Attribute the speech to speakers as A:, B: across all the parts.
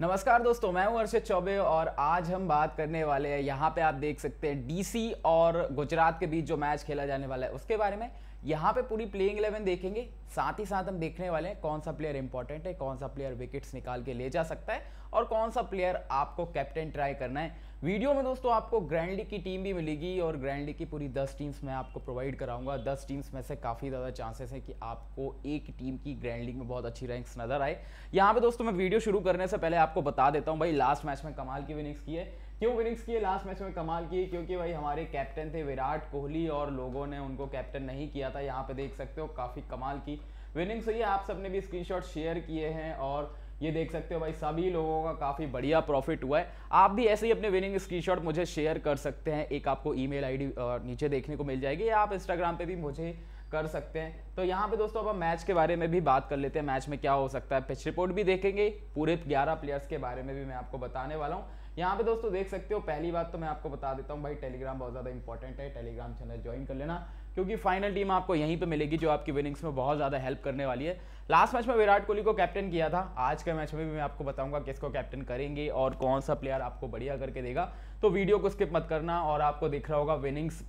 A: नमस्कार दोस्तों मैं हूं अर्षद चौबे और आज हम बात करने वाले हैं यहाँ पे आप देख सकते हैं डीसी और गुजरात के बीच जो मैच खेला जाने वाला है उसके बारे में यहाँ पे पूरी प्लेइंग इलेवन देखेंगे साथ ही साथ हम देखने वाले हैं कौन सा प्लेयर इंपॉर्टेंट है कौन सा प्लेयर विकेट्स निकाल के ले जा सकता है और कौन सा प्लेयर आपको कैप्टन ट्राई करना है वीडियो में दोस्तों आपको ग्रैंड लीग की टीम भी मिलेगी और ग्रैंड लीग की पूरी 10 टीम्स मैं आपको प्रोवाइड कराऊंगा 10 टीम्स में से काफ़ी ज़्यादा चांसेस हैं कि आपको एक टीम की ग्रैंड लीग में बहुत अच्छी रैंक्स नजर आए यहाँ पे दोस्तों मैं वीडियो शुरू करने से पहले आपको बता देता हूँ भाई लास्ट मैच में कमाल की विनिंग्स की है क्यों विनिंग्स किए लास्ट मैच में कमाल की क्योंकि भाई हमारे कैप्टन थे विराट कोहली और लोगों ने उनको कैप्टन नहीं किया था यहाँ पे देख सकते हो काफ़ी कमाल की विनिंग्स हुई है आप सबने भी स्क्रीनशॉट शेयर किए हैं और ये देख सकते हो भाई सभी लोगों का काफ़ी बढ़िया प्रॉफिट हुआ है आप भी ऐसे ही अपने विनिंग स्क्रीनशॉट मुझे शेयर कर सकते हैं एक आपको ईमेल आईडी नीचे देखने को मिल जाएगी या आप इंस्टाग्राम पे भी मुझे कर सकते हैं तो यहाँ पे दोस्तों अब हम मैच के बारे में भी बात कर लेते हैं मैच में क्या हो सकता है पिच रिपोर्ट भी देखेंगे पूरे ग्यारह प्लेयर्स के बारे में भी मैं आपको बताने वाला हूँ यहाँ पे दोस्तों देख सकते हो पहली बात तो मैं आपको बता देता हूँ भाई टेलीग्राम बहुत ज़्यादा इंपॉर्टेंट है टेलीग्राम चैनल ज्वाइन कर लेना क्योंकि फाइनल टीम आपको यहीं पे मिलेगी जो आपकी विनिंग्स में बहुत ज़्यादा हेल्प करने वाली है लास्ट मैच में विराट कोहली को कैप्टन किया था आज के मैच में भी मैं आपको बताऊंगा किसको कैप्टन करेंगे और कौन सा प्लेयर आपको बढ़िया करके देगा तो वीडियो को स्किप मत करना और आपको दिख रहा होगा विनिंग्स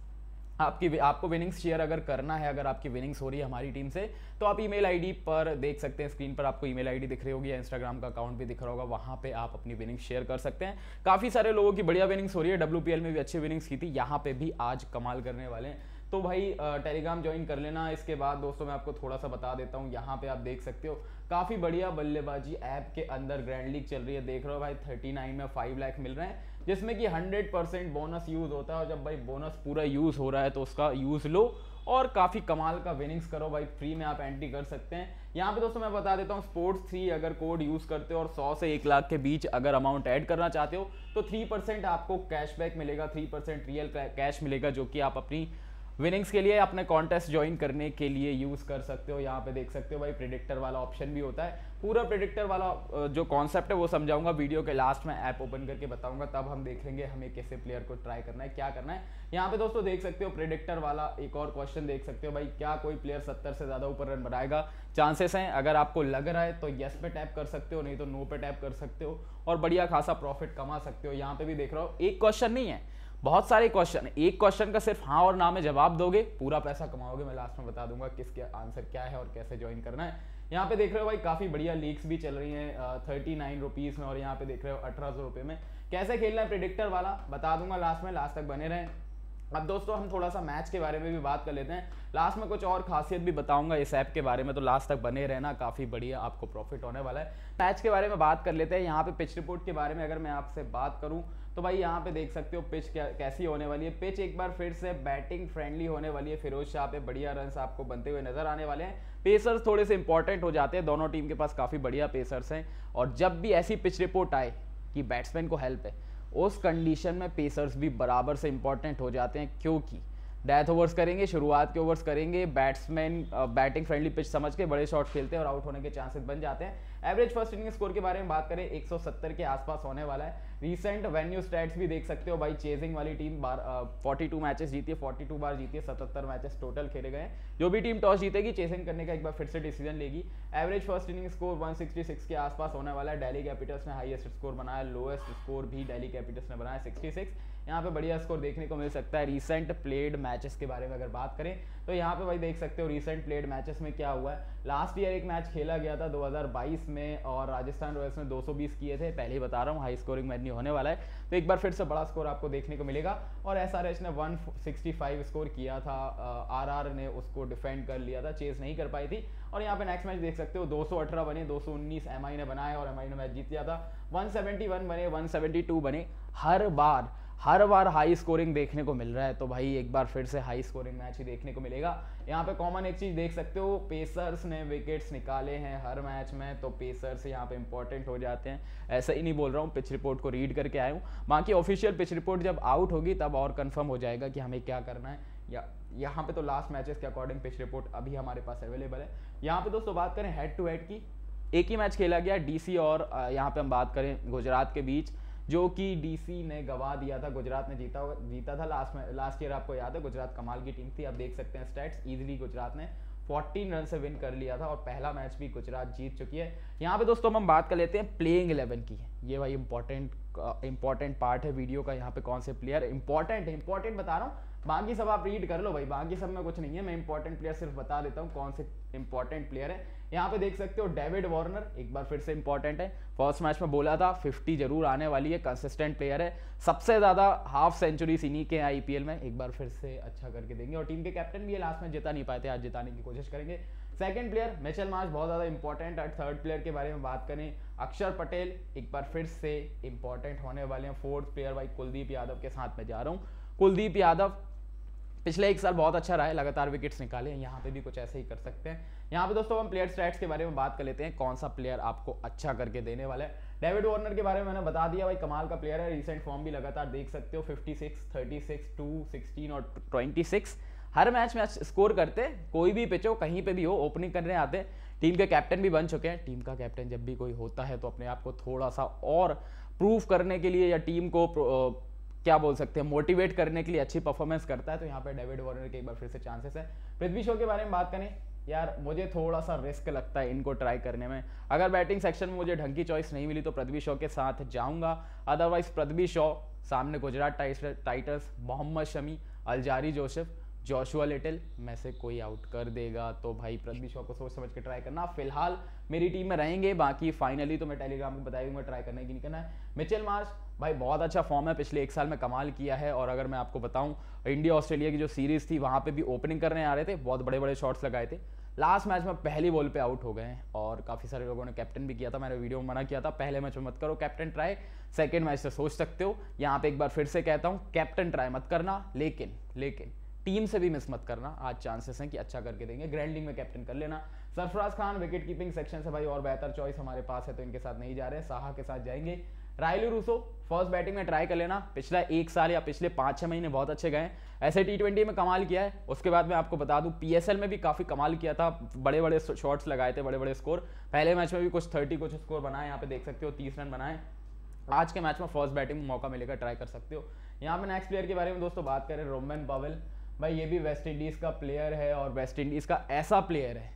A: आपकी आपको विनिंग्स शेयर अगर करना है अगर आपकी विनिंग्स हो रही है हमारी टीम से तो आप ईमेल आईडी पर देख सकते हैं स्क्रीन पर आपको ईमेल आईडी दिख रही होगी या इंस्टाग्राम का अकाउंट भी दिख रहा होगा वहाँ पे आप अपनी विनिंग्स शेयर कर सकते हैं काफ़ी सारे लोगों की बढ़िया विनिंग्स हो रही है डब्ल्यू में भी अच्छी विनिंग्स की थी यहाँ पर भी आज कमाल करने वाले हैं तो भाई टेलीग्राम ज्वाइन कर लेना इसके बाद दोस्तों मैं आपको थोड़ा सा बता देता हूँ यहाँ पे आप देख सकते हो काफ़ी बढ़िया बल्लेबाजी ऐप के अंदर ग्रैंड लीग चल रही है देख रहे हो भाई थर्टी नाइन में फाइव लाख मिल रहे हैं जिसमें कि हंड्रेड परसेंट बोनस यूज़ होता है और जब भाई बोनस पूरा यूज़ हो रहा है तो उसका यूज़ लो और काफ़ी कमाल का विनिंग्स करो भाई फ्री में आप एंट्री कर सकते हैं यहाँ पे दोस्तों मैं बता देता हूँ स्पोर्ट्स थ्री अगर कोड यूज़ करते हो और 100 से 1 लाख के बीच अगर अमाउंट ऐड करना चाहते हो तो 3% आपको कैशबैक मिलेगा 3% रियल कैश मिलेगा जो कि आप अपनी विनिंग्स के लिए अपने कॉन्टेस्ट ज्वाइन करने के लिए यूज़ कर सकते हो यहाँ पे देख सकते हो भाई प्रिडिक्टर वाला ऑप्शन भी होता है पूरा प्रिडिक्टर वाला जो कॉन्सेप्ट है वो समझाऊंगा वीडियो के लास्ट में ऐप ओपन करके बताऊंगा तब हम देख लेंगे हमें कैसे प्लेयर को ट्राई करना है क्या करना है यहाँ पे दोस्तों देख सकते हो प्रिडिक्टर वाला एक और क्वेश्चन देख सकते हो भाई क्या कोई प्लेयर सत्तर से ज़्यादा ऊपर रन बनाएगा चांसेस हैं अगर आपको लग रहा है तो येस पे टैप कर सकते हो नहीं तो नो पे टैप कर सकते हो और बढ़िया खासा प्रॉफिट कमा सकते हो यहाँ पे भी देख रहा हो एक क्वेश्चन नहीं है बहुत सारे क्वेश्चन एक क्वेश्चन का सिर्फ हाँ और ना में जवाब दोगे पूरा पैसा कमाओगे मैं लास्ट में बता दूंगा किसके आंसर क्या है और कैसे ज्वाइन करना है यहाँ पे देख रहे हो भाई काफ़ी बढ़िया लीक्स भी चल रही हैं थर्टी नाइन रुपीज़ में और यहाँ पे देख रहे हो अठारह सौ रुपये में कैसे खेलना है प्रिडिक्टर वाला बता दूंगा लास्ट में लास्ट तक बने रहें अब दोस्तों हम थोड़ा सा मैच के बारे में भी बात कर लेते हैं लास्ट में कुछ और खासियत भी बताऊंगा इस ऐप के बारे में तो लास्ट तक बने रहना काफ़ी बढ़िया आपको प्रॉफिट होने वाला है मैच के बारे में बात कर लेते हैं यहाँ पे पिच रिपोर्ट के बारे में अगर मैं आपसे बात करूँ तो भाई यहाँ पे देख सकते हो पिच क्या कैसी होने वाली है पिच एक बार फिर से बैटिंग फ्रेंडली होने वाली है फिरोज शाह पे बढ़िया रन आपको बनते हुए नजर आने वाले हैं पेसर्स थोड़े से इंपॉर्टेंट हो जाते हैं दोनों टीम के पास काफ़ी बढ़िया पेसर्स हैं और जब भी ऐसी पिच रिपोर्ट आए कि बैट्समैन को हेल्प है उस कंडीशन में पेसर्स भी बराबर से इंपॉर्टेंट हो जाते हैं क्योंकि डेथ ओवर्स करेंगे शुरुआत के ओवर्स करेंगे बैट्समैन बैटिंग फ्रेंडली पिच समझ के बड़े शॉट खेलते हैं और आउट होने के चांसेस बन जाते हैं एवरेज फर्स्ट इनिंग स्कोर के बारे में बात करें 170 के आसपास होने वाला है रिसेंट वेन्यू स्टैट्स भी देख सकते हो भाई चेजिंग वाली टीम बार फोर्टी टू मैचेस जीती है फोर्टी टू बार जीती है सतहत्तर मैचेस टोटल खेले गए जो भी टीम टॉस जीतेगी चेजिंग करने का एक बार फिर से डिसीजन लेगी average first inning score one के आसपास होने वाला है डेली कैपिटल्स ने हाईएस्ट स्कोर बनाया लोएस्ट स्कोर भी डेली कैपिटल्स ने बनाया सिक्सटी यहाँ पे बढ़िया स्कोर देखने को मिल सकता है रिसेंट प्लेड मैचेस के बारे में अगर बात करें तो यहाँ पे भाई देख सकते हो रिसेंट प्लेड मैचेस में क्या हुआ है लास्ट ईयर एक मैच खेला गया था 2022 में और राजस्थान रॉयल्स ने 220 किए थे पहले ही बता रहा हूँ हाई स्कोरिंग मैच नहीं होने वाला है तो एक बार फिर से बड़ा स्कोर आपको देखने को मिलेगा और एस ने वन स्कोर किया था आर ने उसको डिफेंड कर लिया था चेज नहीं कर पाई थी और यहाँ पे नेक्स्ट मैच देख सकते हो दो बने दो सौ ने बनाया और एम ने मैच जीत लिया था वन बने वन बने हर बार हर बार हाई स्कोरिंग देखने को मिल रहा है तो भाई एक बार फिर से हाई स्कोरिंग मैच ही देखने को मिलेगा यहाँ पे कॉमन एक चीज़ देख सकते हो पेसर्स ने विकेट्स निकाले हैं हर मैच में तो पेसर्स यहाँ पे इंपॉर्टेंट हो जाते हैं ऐसा ही नहीं बोल रहा हूँ पिच रिपोर्ट को रीड करके आया हूँ बाकी ऑफिशियल पिच रिपोर्ट जब आउट होगी तब और कन्फर्म हो जाएगा कि हमें क्या करना है या यहाँ पे तो लास्ट मैचेस के अकॉर्डिंग पिच रिपोर्ट अभी हमारे पास अवेलेबल है यहाँ पे दोस्तों बात करें हेड टू हेड की एक ही मैच खेला गया डीसी और यहाँ पे हम बात करें गुजरात के बीच जो कि डीसी ने गवा दिया था गुजरात ने जीता जीता था लास्ट में लास्ट ईयर आपको याद है गुजरात कमाल की टीम थी आप देख सकते हैं स्टेट्स इजिली गुजरात ने 14 रन से विन कर लिया था और पहला मैच भी गुजरात जीत चुकी है यहाँ पे दोस्तों हम बात कर लेते हैं प्लेइंग 11 की ये भाई इंपॉर्टेंट इंपॉर्टेंट पार्ट है वीडियो का यहाँ पे कौन से प्लेयर इंपॉर्टेंट इंपॉर्टेंट बता रहा हूँ बाकी सब आप रीड कर लो भाई बाकी सब में कुछ नहीं है मैं इंपॉर्टेंट प्लेयर सिर्फ बता देता हूँ कौन से इंपॉर्टेंट प्लेयर है यहाँ पे देख सकते हो डेविड वार्नर एक बार फिर से इंपॉर्टेंट है फर्स्ट मैच में बोला था 50 जरूर आने वाली है कंसिस्टेंट प्लेयर है सबसे ज़्यादा हाफ सेंचुरी इन्हीं के आईपीएल में एक बार फिर से अच्छा करके देंगे और टीम के कैप्टन भी है लास्ट में जिता नहीं पाए थे आज जिताने की कोशिश करेंगे सेकंड प्लेयर मिचेल मार्च बहुत ज़्यादा इंपॉर्टेंट है थर्ड प्लेयर के बारे में बात करें अक्षर पटेल एक बार फिर से इंपॉर्टेंट होने वाले हैं फोर्थ प्लेयर भाई कुलदीप यादव के साथ में जा रहा हूँ कुलदीप यादव पिछले एक साल बहुत अच्छा रहा है लगातार विकेट्स निकाले यहाँ पे भी कुछ ऐसे ही कर सकते हैं यहाँ पे दोस्तों हम प्लेयर स्टैट्स के बारे में बात कर लेते हैं कौन सा प्लेयर आपको अच्छा करके देने वाला है डेविड वार्नर के बारे में मैंने बता दिया भाई कमाल का प्लेयर है रिसेंट फॉर्म भी लगातार देख सकते हो fifty six thirty six two sixteen और ट्वेंटी सिक्स हर मैच में स्कोर करते कोई भी पिच हो कहीं पर भी हो ओपनिंग करने आते टीम के कैप्टन भी बन चुके हैं टीम का कैप्टन जब भी कोई होता है तो अपने आप को थोड़ा सा और प्रूफ करने के लिए या टीम को क्या बोल सकते हैं मोटिवेट करने के लिए अच्छी परफॉर्मेंस करता है तो यहाँ पे डेविड वॉर्नर के एक बार फिर से चांसेस है पृथ्वी शो के बारे में बात करें यार मुझे थोड़ा सा रिस्क लगता है इनको ट्राई करने में अगर बैटिंग सेक्शन में मुझे ढंग की चॉइस नहीं मिली तो पृथ्वी शो के साथ जाऊंगा अदरवाइज पृथ्वी शो सामने Gujarat Titans Mohammed Shami Alzarri Joseph Joshua Little में से कोई आउट कर देगा तो भाई पृथ्वी शॉ को सोच समझ के ट्राई करना फिलहाल मेरी टीम में रहेंगे बाकी फाइनली तो मैं टेलीग्राम को बताएंगे ट्राई करने की नहीं करना है मिचेल मार्च भाई बहुत अच्छा फॉर्म है पिछले एक साल में कमाल किया है और अगर मैं आपको बताऊं इंडिया ऑस्ट्रेलिया की जो सीरीज थी वहाँ पे भी ओपनिंग करने आ रहे थे बहुत बड़े बड़े शॉट्स लगाए थे लास्ट मैच में पहली बॉल पे आउट हो गए हैं और काफ़ी सारे लोगों ने कैप्टन भी किया था मैंने वीडियो में मना किया था पहले मैच में मत करो कैप्टन ट्राई सेकेंड मैच से सोच सकते हो यहाँ पे एक बार फिर से कहता हूँ कैप्टन ट्राई मत करना लेकिन लेकिन टीम से भी मिस मत करना आज चांसेस हैं कि अच्छा करके देंगे ग्रैंड लीग में कैप्टन कर लेना Sarfaraz Khan wicket keeping section से भाई और बेहतर चॉइस हमारे पास है तो इनके साथ नहीं जा रहे साहा के साथ जाएंगे रायलू रूसो फर्स्ट बैटिंग में ट्राई कर लेना पिछला एक साल या पिछले पांच छह महीने बहुत अच्छे गए ऐसे टी ट्वेंटी में कमाल किया है उसके बाद मैं आपको बता दूं पीएसएल में भी काफ़ी कमाल किया था बड़े बड़े शॉट्स लगाए थे बड़े बड़े स्कोर पहले मैच में भी कुछ थर्टी कुछ स्कोर बनाए यहाँ पे देख सकते हो तीस रन बनाए आज के मैच में फर्स्ट बैटिंग में मौका मिलेगा ट्राई कर सकते हो यहाँ पे नेक्स्ट प्लेयर के बारे में दोस्तों बात करें रोमन पवेल भाई ये भी वेस्ट इंडीज़ का प्लेयर है और वेस्ट इंडीज़ का ऐसा प्लेयर है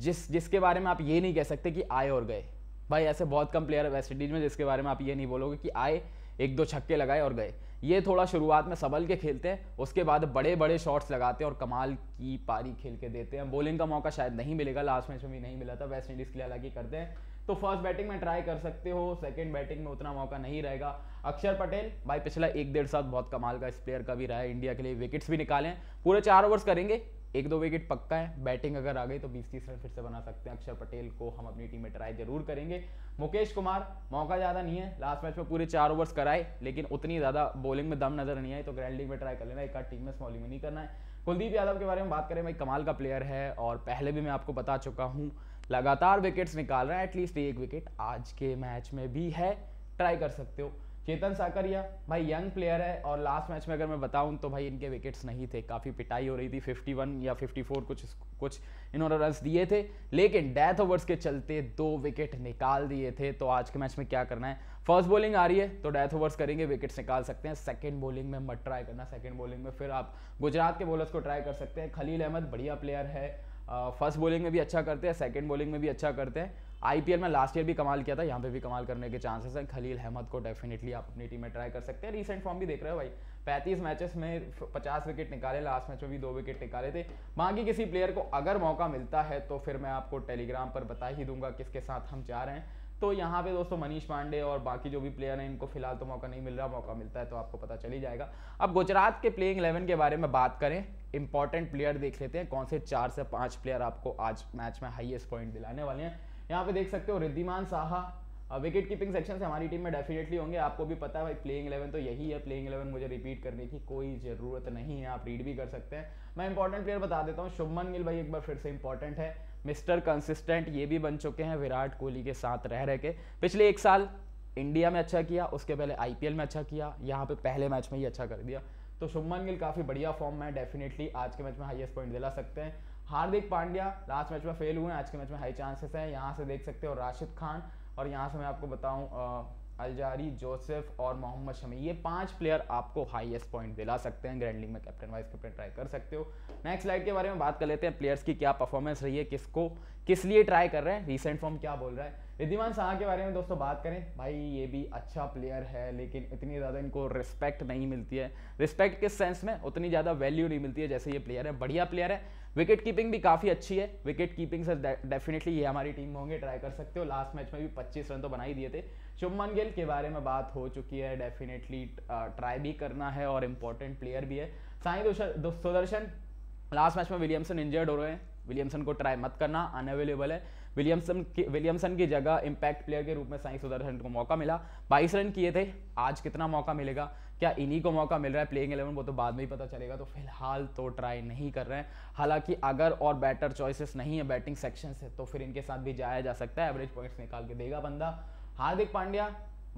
A: जिस जिसके बारे में आप ये नहीं कह सकते कि आए और गए भाई ऐसे बहुत कम प्लेयर है वेस्ट इंडीज़ में जिसके बारे में आप ये नहीं बोलोगे कि आए एक दो छक्के लगाए और गए ये थोड़ा शुरुआत में संभल के खेलते हैं उसके बाद बड़े बड़े शॉट्स लगाते हैं और कमाल की पारी खेल के देते हैं बॉलिंग का मौका शायद नहीं मिलेगा लास्ट मैच में भी नहीं मिला था वेस्ट इंडीज़ के लिए हालांकि करते हैं तो फर्स्ट बैटिंग में ट्राई कर सकते हो सेकंड बैटिंग में उतना मौका नहीं रहेगा अक्षर पटेल भाई पिछला एक डेढ़ साल बहुत कमाल का इस प्लेयर का भी रहा है इंडिया के लिए विकेट्स भी निकाले हैं पूरे चार ओवर्स करेंगे एक दो विकेट पक्का है बैटिंग अगर आ गई तो बीस तीस रन फिर से बना सकते हैं अक्षर पटेल को हम अपनी टीम में ट्राई जरूर करेंगे मुकेश कुमार मौका ज़्यादा नहीं है लास्ट मैच में पूरे चार ओवर्स कराए लेकिन उतनी ज़्यादा बॉलिंग में दम नजर नहीं आई तो ग्रैंड लीग में ट्राई कर लेना एक आध टीम में स्मॉलिंग में नहीं करना है कुलदीप यादव के बारे में बात करें भाई कमाल का प्लेयर है और पहले भी मैं आपको बता चुका हूँ लगातार विकेट्स निकाल रहे हैं एटलीस्ट एक विकेट आज के मैच में भी है ट्राई कर सकते हो चेतन साकरिया भाई यंग प्लेयर है और लास्ट मैच में अगर मैं बताऊं तो भाई इनके विकेट्स नहीं थे काफ़ी पिटाई हो रही थी 51 या 54 कुछ कुछ इन्होंने रन्स दिए थे लेकिन डेथ ओवर्स के चलते दो विकेट निकाल दिए थे तो आज के मैच में क्या करना है फर्स्ट बॉलिंग आ रही है तो डेथ ओवर्स करेंगे विकेट्स निकाल सकते हैं सेकेंड बॉलिंग में मत ट्राई करना सेकेंड बॉलिंग में फिर आप गुजरात के बॉलर्स को ट्राई कर सकते हैं खलील अहमद बढ़िया प्लेयर है फर्स्ट बॉलिंग में भी अच्छा करते हैं सेकेंड बॉलिंग में भी अच्छा करते हैं आईपीएल में लास्ट ईयर भी कमाल किया था यहाँ पे भी कमाल करने के चांसेस हैं खलील अहमद को डेफिनेटली आप अपनी टीम में ट्राई कर सकते हैं रिसेंट फॉर्म भी देख रहे हो भाई पैंतीस मैचेस में पचास विकेट निकाले लास्ट मैच में भी दो विकेट निकाले थे बाकी किसी प्लेयर को अगर मौका मिलता है तो फिर मैं आपको टेलीग्राम पर बता ही दूंगा किसके साथ हम जा रहे हैं तो यहाँ पे दोस्तों मनीष पांडे और बाकी जो भी प्लेयर हैं इनको फिलहाल तो मौका नहीं मिल रहा मौका मिलता है तो आपको पता चल ही जाएगा अब गुजरात के प्लेइंग इलेवन के बारे में बात करें इंपॉर्टेंट प्लेयर देख लेते हैं कौन से चार से पांच प्लेयर आपको आज मैच में हाइएस्ट पॉइंट दिलाने वाले हैं यहाँ पे देख सकते हो Wriddhiman Saha wicket keeping section से हमारी टीम में डेफिनेटली होंगे आपको भी पता है भाई प्लेइंग इलेवन तो यही है प्लेइंग इलेवन मुझे रिपीट करने की कोई ज़रूरत नहीं है आप रीड भी कर सकते हैं मैं इंपॉर्टेंट प्लेयर बता देता हूँ शुभमन गिल भाई एक बार फिर से इंपॉर्टेंट है मिस्टर कंसिस्टेंट ये भी बन चुके हैं विराट कोहली के साथ रह रह के पिछले एक साल इंडिया में अच्छा किया उसके पहले आई में अच्छा किया यहाँ पे पहले मैच में ही अच्छा कर दिया तो शुभमन गिल काफ़ी बढ़िया फॉर्म में डेफिनेटली आज के मैच में हाइएस्ट पॉइंट दिला सकते हैं हार्दिक पांड्या लास्ट मैच में फेल हुए हैं आज के मैच में हाई चांसेस हैं यहाँ से देख सकते हो राशिद खान और यहाँ से मैं आपको बताऊँ अलजारी जोसेफ और मोहम्मद शमी ये पांच प्लेयर आपको हाईएस्ट पॉइंट दिला सकते हैं ग्रैंड लीग में कैप्टन वाइस कैप्टन ट्राई कर सकते हो नेक्स्ट स्लाइड के बारे में बात कर लेते हैं प्लेयर्स की क्या परफॉर्मेंस रही है किसको किस लिए ट्राई कर रहे हैं रिसेंट फॉर्म क्या बोल रहा है रिद्धिमान शाह के बारे में दोस्तों बात करें भाई ये भी अच्छा प्लेयर है लेकिन इतनी ज़्यादा इनको रिस्पेक्ट नहीं मिलती है रिस्पेक्ट किस सेंस में उतनी ज़्यादा वैल्यू नहीं मिलती है जैसे ये प्लेयर है बढ़िया प्लेयर है विकेट कीपिंग भी काफ़ी अच्छी है विकेट कीपिंग से डेफिनेटली ये हमारी टीम होंगे ट्राई कर सकते हो लास्ट मैच में भी पच्चीस रन तो बना ही दिए थे शुभमन गिल के बारे में बात हो चुकी है डेफिनेटली ट्राई भी करना है और इम्पोर्टेंट प्लेयर भी है साई सुदर्शन लास्ट मैच में विलियमसन इंजर्ड हो रहे हैं विलियमसन को ट्राई मत करना अनअवेलेबल है विलियमसन के विलियमसन की जगह इम्पैक्ट प्लेयर के रूप में साई सुदर्शन को मौका मिला बाईस रन किए थे आज कितना मौका मिलेगा क्या इन्हीं को मौका मिल रहा है प्लेइंग एलेवन वो तो बाद में ही पता चलेगा तो फिलहाल तो ट्राई नहीं कर रहे हैं हालांकि अगर और बैटर चॉइसेस नहीं है बैटिंग सेक्शन से तो फिर इनके साथ भी जाया जा सकता है एवरेज पॉइंट्स निकाल के देगा बंदा हार्दिक पांड्या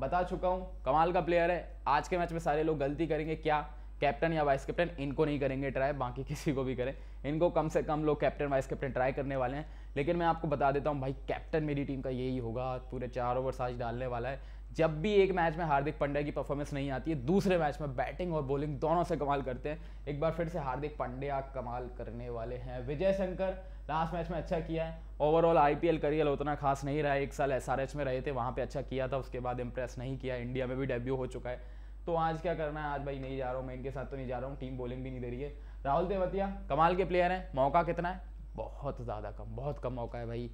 A: बता चुका हूँ कमाल का प्लेयर है आज के मैच में सारे लोग गलती करेंगे क्या कैप्टन या वाइस कैप्टन इनको नहीं करेंगे ट्राई बाकी किसी को भी करें इनको कम से कम लोग कैप्टन वाइस कैप्टन ट्राई करने वाले हैं लेकिन मैं आपको बता देता हूँ भाई कैप्टन मेरी टीम का यही होगा पूरे चार ओवर साज डालने वाला है जब भी एक मैच में हार्दिक पांड्या की परफॉर्मेंस नहीं आती है दूसरे मैच में बैटिंग और बॉलिंग दोनों से कमाल करते हैं एक बार फिर से हार्दिक पांड्या कमाल करने वाले हैं विजय शंकर लास्ट मैच में अच्छा किया है ओवरऑल आईपीएल करियर उतना खास नहीं रहा एक साल एसआरएच में रहे थे वहाँ पे अच्छा किया था उसके बाद इम्प्रेस नहीं किया इंडिया में भी डेब्यू हो चुका है तो आज क्या करना है आज भाई नहीं जा रहा हूँ मैं इनके साथ तो नहीं जा रहा हूँ टीम बॉलिंग भी नहीं दे रही है राहुल देवतिया कमाल के प्लेयर हैं मौका कितना है बहुत ज़्यादा कम बहुत कम मौका है भाई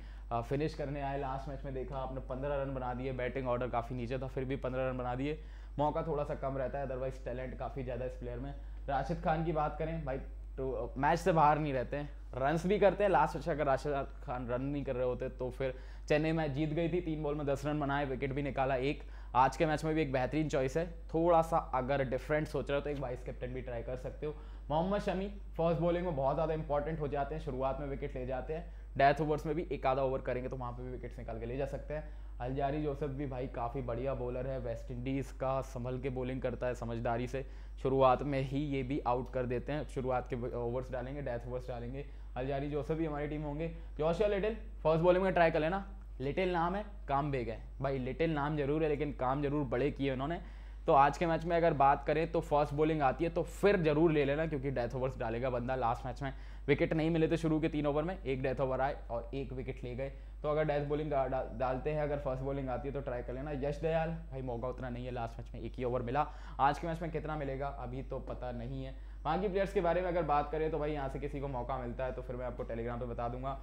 A: फिनिश करने आए लास्ट मैच में देखा आपने पंद्रह रन बना दिए बैटिंग ऑर्डर काफ़ी नीचे था फिर भी पंद्रह रन बना दिए मौका थोड़ा सा कम रहता है अदरवाइज टैलेंट काफ़ी ज़्यादा इस प्लेयर में राशिद खान की बात करें भाई तो मैच से बाहर नहीं रहते हैं रन्स भी करते हैं लास्ट अच्छा अगर राशिद खान रन नहीं कर रहे होते तो फिर चेन्नई मैच जीत गई थी तीन बॉल में दस रन बनाए विकेट भी निकाला एक आज के मैच में भी एक बेहतरीन चॉइस है थोड़ा सा अगर डिफरेंट सोच रहे हो तो एक वाइस कैप्टन भी ट्राई कर सकते हो मोहम्मद शमी फर्स्ट बॉलिंग में बहुत ज़्यादा इंपॉर्टेंट हो जाते हैं शुरुआत में विकेट ले जाते हैं डेथ ओवर्स में भी एक आधा ओवर करेंगे तो वहाँ पर भी विकेट्स निकाल के ले जा सकते हैं अलजारी जोसेफ भी भाई काफ़ी बढ़िया बॉलर है वेस्ट इंडीज़ का संभल के बॉलिंग करता है समझदारी से शुरुआत में ही ये भी आउट कर देते हैं शुरुआत के ओवर्स डालेंगे डेथ ओवर्स डालेंगे अलजारी जोसेफ भी हमारी टीम होंगे जोशिया लिटिल फर्स्ट बॉलिंग में ट्राई कर लेना लिटिल नाम है काम बेग है भाई लिटिल नाम जरूर है लेकिन काम जरूर बड़े किए उन्होंने तो आज के मैच में अगर बात करें तो फर्स्ट बॉलिंग आती है तो फिर जरूर ले लेना क्योंकि डेथ ओवर्स डालेगा बंदा लास्ट मैच में विकेट नहीं मिले थे तो शुरू के तीन ओवर में एक डेथ ओवर आए और एक विकेट ले गए तो अगर डेथ बॉलिंग डा, डालते हैं अगर फर्स्ट बॉलिंग आती है तो ट्राई कर लेना यश दयाल भाई मौका उतना नहीं है लास्ट मैच में एक ही ओवर मिला आज के मैच में कितना मिलेगा अभी तो पता नहीं है बाकी प्लेयर्स के बारे में अगर बात करें तो भाई यहाँ से किसी को मौका मिलता है तो फिर मैं आपको टेलीग्राम पर बता दूंगा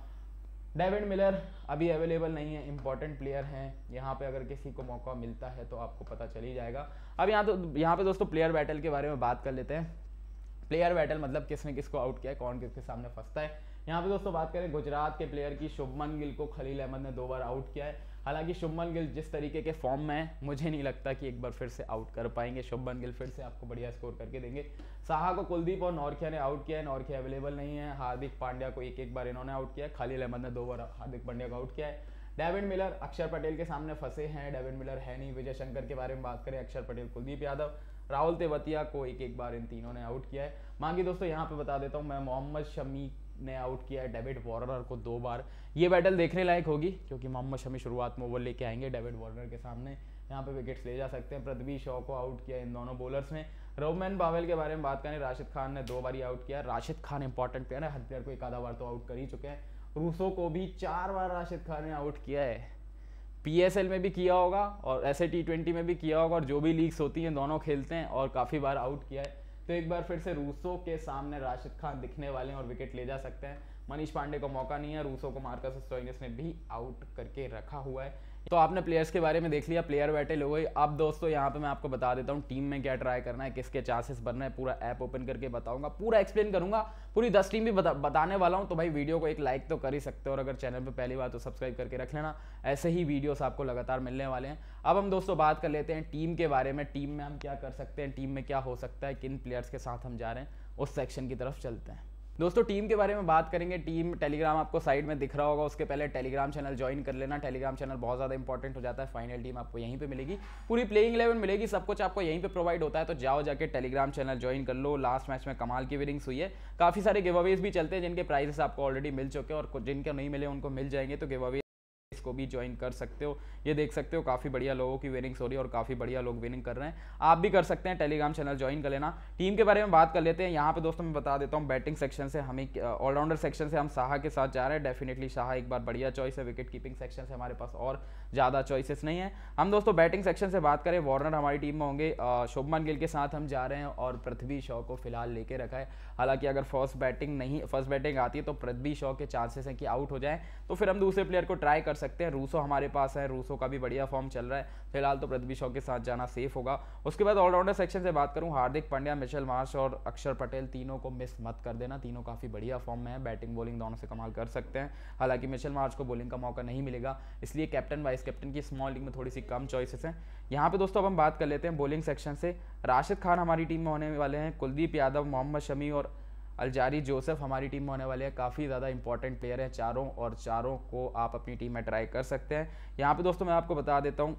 A: डेविड मिलर अभी अवेलेबल नहीं है इंपॉर्टेंट प्लेयर हैं यहाँ पे अगर किसी को मौका मिलता है तो आपको पता चल ही जाएगा अब यहाँ तो यहाँ पे दोस्तों प्लेयर बैटल के बारे में बात कर लेते हैं प्लेयर बैटल मतलब किसने किसको आउट किया है कौन किसके सामने फंसता है यहाँ पे दोस्तों बात करें गुजरात के प्लेयर की शुभमन गिल को खलील अहमद ने दो बार आउट किया है हालांकि शुभमन गिल जिस तरीके के फॉर्म में है मुझे नहीं लगता कि एक बार फिर से आउट कर पाएंगे शुभमन गिल फिर से आपको बढ़िया स्कोर करके देंगे साहा को कुलदीप और नौरखिया ने आउट किया है नौरखिया अवेलेबल नहीं है हार्दिक पांड्या को एक एक बार इन्होंने आउट किया है खालिल अहमद ने दो बार हार्दिक पांड्या को आउट किया है डेविड मिलर अक्षर पटेल के सामने फंसे हैं डेविड मिलर है नहीं विजय शंकर के बारे में बात करें अक्षर पटेल कुलदीप यादव राहुल तेवतिया को एक एक बार इन तीनों ने आउट किया है बाकी दोस्तों यहाँ पे बता देता हूँ मैं मोहम्मद शमी ने आउट किया डेविड वार्नर को दो बार ये बैटल देखने लायक होगी क्योंकि मोहम्मद शमी शुरुआत में ओवर लेके आएंगे डेविड वार्नर के सामने यहाँ पे विकेट्स ले जा सकते हैं पृथ्वी शॉ को आउट किया इन दोनों बॉलर्स ने रोमैन बावेल के बारे में बात करें राशिद खान ने दो बार ही आउट किया राशिद खान इंपॉर्टेंट प्लेयर है हर प्लेयर को एक आधा बार तो आउट कर ही चुके हैं रूसो को भी चार बार राशिद खान ने आउट किया है पी में भी किया होगा और ऐसे टी ट्वेंटी में भी किया होगा और जो भी लीग्स होती हैं दोनों खेलते हैं और काफ़ी बार आउट किया है तो एक बार फिर से रूसो के सामने राशिद खान दिखने वाले हैं और विकेट ले जा सकते हैं मनीष पांडे को मौका नहीं है रूसो को मार्कस स्टोइनिस ने भी आउट करके रखा हुआ है तो आपने प्लेयर्स के बारे में देख लिया प्लेयर बैठे लोग अब दोस्तों यहाँ पे मैं आपको बता देता हूँ टीम में क्या ट्राई करना है किसके चांसेस बनना है पूरा ऐप ओपन करके बताऊंगा पूरा एक्सप्लेन करूंगा पूरी दस टीम भी बता, बताने वाला हूँ तो भाई वीडियो को एक लाइक तो कर ही सकते हो और अगर चैनल पर पहली बार तो सब्सक्राइब करके रख लेना ऐसे ही वीडियोस आपको लगातार मिलने वाले हैं अब हम दोस्तों बात कर लेते हैं टीम के बारे में टीम में हम क्या कर सकते हैं टीम में क्या हो सकता है किन प्लेयर्स के साथ हम जा रहे हैं उस सेक्शन की तरफ चलते हैं दोस्तों टीम के बारे में बात करेंगे टीम टेलीग्राम आपको साइड में दिख रहा होगा उसके पहले टेलीग्राम चैनल ज्वाइन कर लेना टेलीग्राम चैनल बहुत ज़्यादा इंपॉर्टेंट हो जाता है फाइनल टीम आपको यहीं पे मिलेगी पूरी प्लेइंग इलेवन मिलेगी सब कुछ आपको यहीं पे प्रोवाइड होता है तो जाओ जाके टेलीग्राम चैनल ज्वाइन कर लो लास्ट मैच में कमाल की विनिंग्स हुई है काफ़ी सारे गिव अवेज भी चलते हैं जिनके प्राइजेस आपको ऑलरेडी मिल चुके हैं और जिनके नहीं मिले उनको मिल जाएंगे तो गिव अवे को भी ज्वाइन कर सकते हो ये देख सकते हो काफ़ी बढ़िया लोगों की विनिंग हो रही है और काफ़ी बढ़िया लोग विनिंग कर रहे हैं आप भी कर सकते हैं टेलीग्राम चैनल ज्वाइन कर लेना टीम के बारे में बात कर लेते हैं यहाँ पे दोस्तों मैं बता देता हूँ बैटिंग सेक्शन से हमें ऑलराउंडर सेक्शन से हम शाह के साथ जा रहे हैं डेफिनेटली शाह एक बार बढ़िया चॉइस है विकेट कीपिंग सेक्शन से हमारे पास और ज़्यादा चॉइसेस नहीं है हम दोस्तों बैटिंग सेक्शन से बात करें वार्नर हमारी टीम में होंगे शुभमन गिल के साथ हम जा रहे हैं और पृथ्वी शॉ को फिलहाल लेके रखा है हालांकि अगर फर्स्ट बैटिंग नहीं फर्स्ट बैटिंग आती है तो पृथ्वी शॉ के चांसेस हैं कि आउट हो जाए तो फिर हम दूसरे प्लेयर को ट्राई कर सकते हैं रूसो हमारे पास है रूसो का भी बढ़िया फॉर्म चल रहा है फिलहाल तो पृथ्वी शॉ के साथ जाना सेफ होगा उसके बाद ऑलराउंडर सेक्शन से बात करूँ हार्दिक पांड्या मिशल मार्श और अक्षर पटेल तीनों को मिस मत कर देना तीनों काफ़ी बढ़िया फॉर्म में है बैटिंग बॉलिंग दोनों से कमाल कर सकते हैं हालांकि मिशल मार्च को बॉलिंग का मौका नहीं मिलेगा इसलिए कैप्टन वाइस कैप्टन की स्मॉल लीग में थोड़ी सी कम चॉइसेस हैं यहाँ पे दोस्तों अब हम बात कर लेते हैं बॉलिंग सेक्शन से राशिद खान हमारी टीम में होने वाले हैं कुलदीप यादव मोहम्मद शमी और अलजारी जोसेफ हमारी टीम में होने वाले हैं काफ़ी ज़्यादा इंपॉर्टेंट प्लेयर हैं चारों और चारों को आप अपनी टीम में ट्राई कर सकते हैं यहाँ पर दोस्तों मैं आपको बता देता हूँ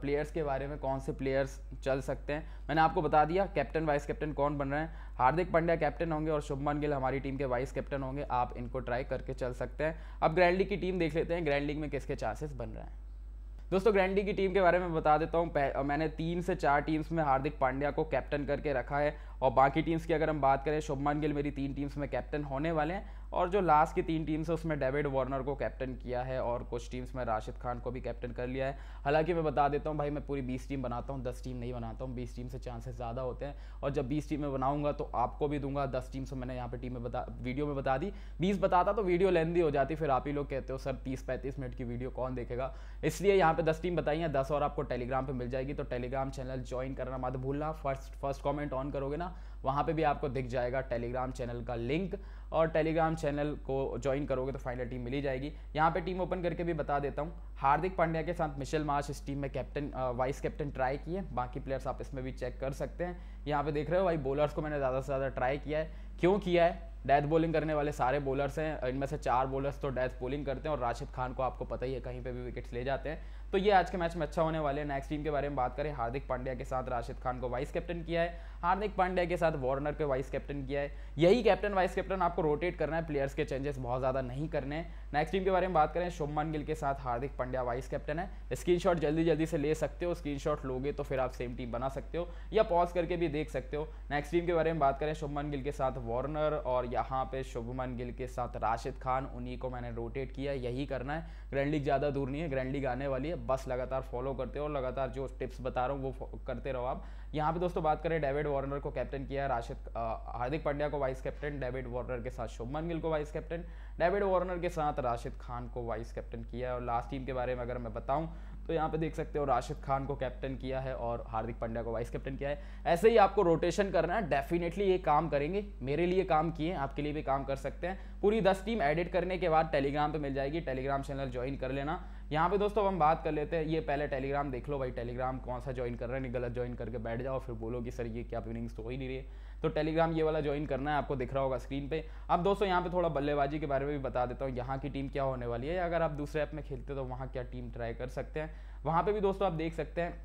A: प्लेयर्स के बारे में कौन से प्लेयर्स चल सकते हैं मैंने आपको बता दिया कैप्टन वाइस कैप्टन कौन बन रहे हैं हार्दिक पांड्या कैप्टन होंगे और शुभमन गिल हमारी टीम के वाइस कैप्टन होंगे आप इनको ट्राई करके चल सकते हैं अब ग्रैंड लीग की टीम देख लेते हैं ग्रैंड लीग में किसके चांसेस बन रहे हैं दोस्तों ग्रैंडी की टीम के बारे में बता देता हूँ मैंने तीन से चार टीम्स में हार्दिक पांड्या को कैप्टन करके रखा है और बाकी टीम्स की अगर हम बात करें शुभमान गिल मेरी तीन टीम्स में कैप्टन होने वाले हैं और जो लास्ट की तीन टीम्स है उसमें डेविड वार्नर को कैप्टन किया है और कुछ टीम्स में राशिद खान को भी कैप्टन कर लिया है हालांकि मैं बता देता हूँ भाई मैं पूरी बीस टीम बनाता हूँ दस टीम नहीं बनाता हूँ बीस टीम से चांसेस ज़्यादा होते हैं और जब बीस टीम में बनाऊंगा तो आपको भी दूंगा दस टीम से मैंने यहाँ पर टीम में बता वीडियो में बता दी बीस बताता तो वीडियो लेंदी हो जाती फिर आप ही लोग कहते हो सर तीस पैंतीस मिनट की वीडियो कौन देखेगा इसलिए यहाँ पर दस टीम बताई है दस और आपको टेलीग्राम पर मिल जाएगी तो टेलीग्राम चैनल ज्वाइन करना मत भूलना फर्स्ट फर्स्ट कॉमेंट ऑन करोगे ना वहाँ पे भी आपको दिख जाएगा टेलीग्राम चैनल का लिंक और टेलीग्राम चैनल को ज्वाइन करोगे तो फाइनल टीम मिली जाएगी यहाँ पे टीम ओपन करके भी बता देता हूँ हार्दिक पांड्या के साथ मिशेल मार्च इस टीम में कैप्टन वाइस कैप्टन ट्राई किए बाकी प्लेयर्स आप इसमें भी चेक कर सकते हैं यहाँ पे देख रहे हो भाई बॉलर्स को मैंने ज़्यादा से ज़्यादा ट्राई किया है क्यों किया है डेथ बॉलिंग करने वाले सारे बॉलर्स हैं इनमें से चार बॉलर्स तो डेथ बॉलिंग करते हैं और राशिद खान को आपको पता ही है कहीं पे भी विकेट्स ले जाते हैं तो ये आज के मैच में अच्छा होने वाले हैं नेक्स्ट टीम के बारे में बात करें हार्दिक पांड्या के साथ राशिद खान को वाइस कैप्टन किया है हार्दिक पांड्या के साथ वार्नर को वाइस कैप्टन किया है यही कैप्टन वाइस कैप्टन आपको रोटेट करना है प्लेयर्स के चेंजेस बहुत ज़्यादा नहीं करने हैं नेक्स्ट टीम के बारे में बात करें शुभमन गिल के साथ हार्दिक पांड्या वाइस कैप्टन है स्क्रीन जल्दी जल्दी से ले सकते हो स्क्रीन लोगे तो फिर आप सेम टीम बना सकते हो या पॉज करके भी देख सकते हो नेक्स्ट टीम के बारे में बात करें शुभमन गिल के साथ वार्नर और यहाँ पर शुभमन गिल के साथ राशिद खान उन्हीं को मैंने रोटेट किया यही करना है ग्रैंड लीग ज़्यादा दूर नहीं है ग्रैंड लीग आने वाली है बस लगातार फॉलो करते हो और लगातार जो टिप्स बता रहा हूँ वो करते रहो आप यहाँ पे दोस्तों बात करें डेविड वार्नर को कैप्टन किया राशिद हार्दिक पांड्या को वाइस कैप्टन डेविड वार्नर के साथ शुभमन गिल को वाइस कैप्टन डेविड वार्नर के साथ राशिद खान को वाइस कैप्टन किया और लास्ट टीम के बारे में अगर मैं बताऊँ तो यहाँ पे देख सकते हो राशिद खान को कैप्टन किया है और हार्दिक पांड्या को वाइस कैप्टन किया है ऐसे ही आपको रोटेशन करना है डेफिनेटली ये काम करेंगे मेरे लिए काम किए आपके लिए भी काम कर सकते हैं पूरी दस टीम एडिट करने के बाद टेलीग्राम पर मिल जाएगी टेलीग्राम चैनल ज्वाइन कर लेना यहाँ पे दोस्तों हम बात कर लेते हैं ये पहले टेलीग्राम देख लो भाई टेलीग्राम कौन सा ज्वाइन कर रहे हैं गलत ज्वाइन करके बैठ जाओ फिर बोलो कि सर ये क्या इनिंग्स तो हो ही नहीं रही है तो टेलीग्राम ये वाला ज्वाइन करना है आपको दिख रहा होगा स्क्रीन पे अब दोस्तों यहाँ पे थोड़ा बल्लेबाजी के बारे में भी बता देता हूँ यहाँ की टीम क्या होने वाली है अगर आप दूसरे ऐप में खेलते हो तो वहाँ क्या टीम ट्राई कर सकते हैं वहाँ पर भी दोस्तों आप देख सकते हैं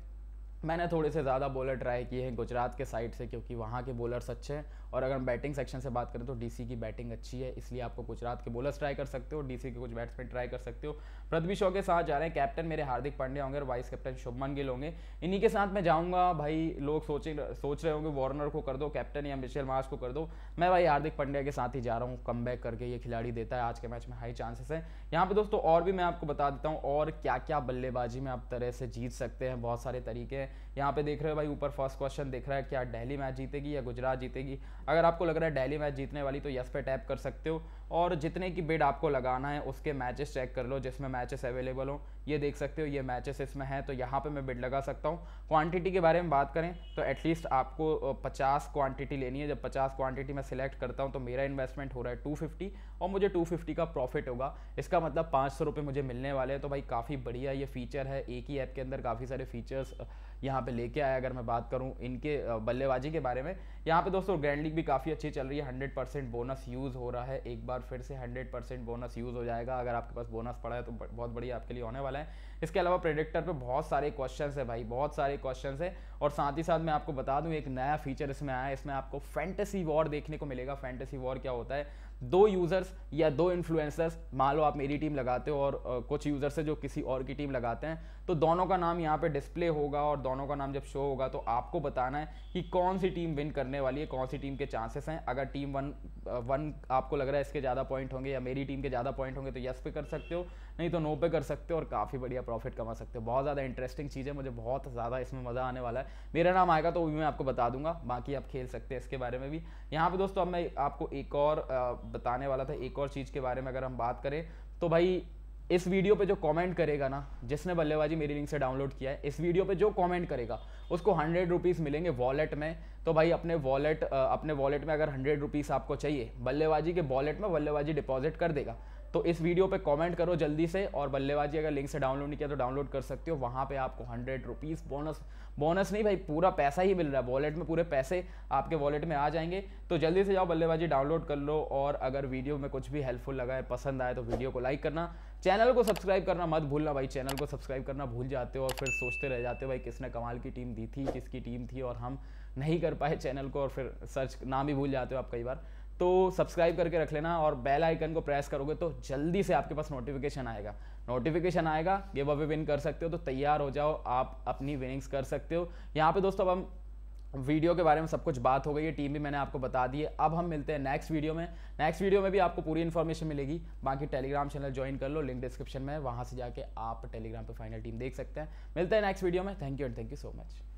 A: मैंने थोड़े से ज़्यादा बॉलर ट्राई किए हैं गुजरात के साइड से क्योंकि वहाँ के बॉलर्स अच्छे हैं और अगर हम बैटिंग सेक्शन से बात करें तो डीसी की बैटिंग अच्छी है इसलिए आपको गुजरात के बॉलर्स ट्राई कर सकते हो डीसी के कुछ बैट्समैन ट्राई कर सकते हो पृथ्वी शो के साथ जा रहे हैं कैप्टन मेरे हार्दिक पांड्या होंगे और वाइस कैप्टन शुभमन गिल होंगे इन्हीं के साथ मैं जाऊँगा भाई लोग सोचे सोच रहे होंगे वार्नर को कर दो कैप्टन या मिशेल मार्स को कर दो मैं भाई हार्दिक पांड्या के साथ ही जा रहा हूँ कम करके ये खिलाड़ी देता है आज के मैच में हाई चांसेस है यहाँ पर दोस्तों और भी मैं आपको बता देता हूँ और क्या क्या बल्लेबाजी में आप तरह से जीत सकते हैं बहुत सारे तरीके हैं यहाँ पे देख रहे हो भाई ऊपर फर्स्ट क्वेश्चन देख रहा है क्या डेली मैच जीतेगी या गुजरात जीतेगी अगर आपको लग रहा है डेली मैच जीतने वाली तो यस पे टैप कर सकते हो और जितने की बिड आपको लगाना है उसके मैचेस चेक कर लो जिसमें मैचेस अवेलेबल हो ये देख सकते हो ये मैचेस इसमें हैं तो यहाँ पे मैं बिड लगा सकता हूँ क्वांटिटी के बारे में बात करें तो एटलीस्ट आपको 50 क्वांटिटी लेनी है जब 50 क्वांटिटी मैं सिलेक्ट करता हूँ तो मेरा इन्वेस्टमेंट हो रहा है टू और मुझे टू का प्रॉफिट होगा इसका मतलब पाँच सौ मुझे मिलने वाले हैं तो भाई काफ़ी बढ़िया ये फीचर है एक ही ऐप के अंदर काफ़ी सारे फीचर्स यहाँ पे लेके आया अगर मैं बात करूँ इनके बल्लेबाजी के बारे में यहाँ पे दोस्तों ग्रैंड लीग भी काफ़ी अच्छी चल रही है हंड्रेड परसेंट बोनस यूज़ हो रहा है एक बार फिर से हंड्रेड परसेंट बोनस यूज़ हो जाएगा अगर आपके पास बोनस पड़ा है तो बहुत बढ़िया आपके लिए होने वाला है इसके अलावा प्रेडिक्टर पर बहुत सारे क्वेश्चन है भाई बहुत सारे क्वेश्चन है और साथ ही साथ मैं आपको बता दूँ एक नया फीचर इसमें आया इसमें आपको फैंटेसी वॉर देखने को मिलेगा फैंटेसी वॉर क्या होता है दो यूज़र्स या दो इन्फ्लुएंसर्स मान लो आप मेरी टीम लगाते हो और कुछ यूज़र्स है जो किसी और की टीम लगाते हैं तो दोनों का नाम यहाँ पे डिस्प्ले होगा और दोनों का नाम जब शो होगा तो आपको बताना है कि कौन सी टीम विन करने वाली है कौन सी टीम के चांसेस हैं अगर टीम वन वन आपको लग रहा है इसके ज़्यादा पॉइंट होंगे या मेरी टीम के ज़्यादा पॉइंट होंगे तो यस पे कर सकते हो नहीं तो नो पे कर सकते हो और काफ़ी बढ़िया प्रॉफिट कमा सकते हो बहुत ज़्यादा इंटरेस्टिंग चीज़ है मुझे बहुत ज़्यादा इसमें मज़ा आने वाला है मेरा नाम आएगा तो भी मैं आपको बता दूंगा बाकी आप खेल सकते हैं इसके बारे में भी यहाँ पर दोस्तों अब मैं आपको एक और uh, बताने वाला था एक और चीज़ के बारे में अगर हम बात करें तो भाई इस वीडियो पे जो कमेंट करेगा ना जिसने बल्लेबाजी मेरी लिंक से डाउनलोड किया है इस वीडियो पे जो कमेंट करेगा उसको हंड्रेड रुपीज़ मिलेंगे वॉलेट में तो भाई अपने वॉलेट अपने वॉलेट में अगर हंड्रेड रुपीज़ आपको चाहिए बल्लेबाजी के वॉलेट में बल्लेबाजी डिपॉजिट कर देगा तो इस वीडियो पे कमेंट करो जल्दी से और बल्लेबाजी अगर लिंक से डाउनलोड नहीं किया तो डाउनलोड कर सकते हो वहाँ पे आपको हंड्रेड रुपीज़ बोनस बोनस नहीं भाई पूरा पैसा ही मिल रहा है वॉलेट में पूरे पैसे आपके वॉलेट में आ जाएंगे तो जल्दी से जाओ बल्लेबाजी डाउनलोड कर लो और अगर वीडियो में कुछ भी हेल्पफुल लगा है पसंद आए तो वीडियो को लाइक करना चैनल को सब्सक्राइब करना मत भूलना भाई चैनल को सब्सक्राइब करना भूल जाते हो और फिर सोचते रह जाते हो भाई किसने कमाल की टीम दी थी किसकी टीम थी और हम नहीं कर पाए चैनल को और फिर सर्च नाम ही भूल जाते हो आप कई बार तो सब्सक्राइब करके रख लेना और बेल आइकन को प्रेस करोगे तो जल्दी से आपके पास नोटिफिकेशन आएगा नोटिफिकेशन आएगा गिव अवे विन कर सकते हो तो तैयार हो जाओ आप अपनी विनिंग्स कर सकते हो यहाँ पे दोस्तों अब हम वीडियो के बारे में सब कुछ बात हो गई है टीम भी मैंने आपको बता दी है अब हम मिलते हैं नेक्स्ट वीडियो में नेक्स्ट वीडियो में भी आपको पूरी इन्फॉर्मेशन मिलेगी बाकी टेलीग्राम चैनल ज्वाइन कर लो लिंक डिस्क्रिप्शन में वहाँ से जाके आप टेलीग्राम पर फाइनल टीम देख सकते हैं मिलते हैं नेक्स्ट वीडियो में thank you and thank you so much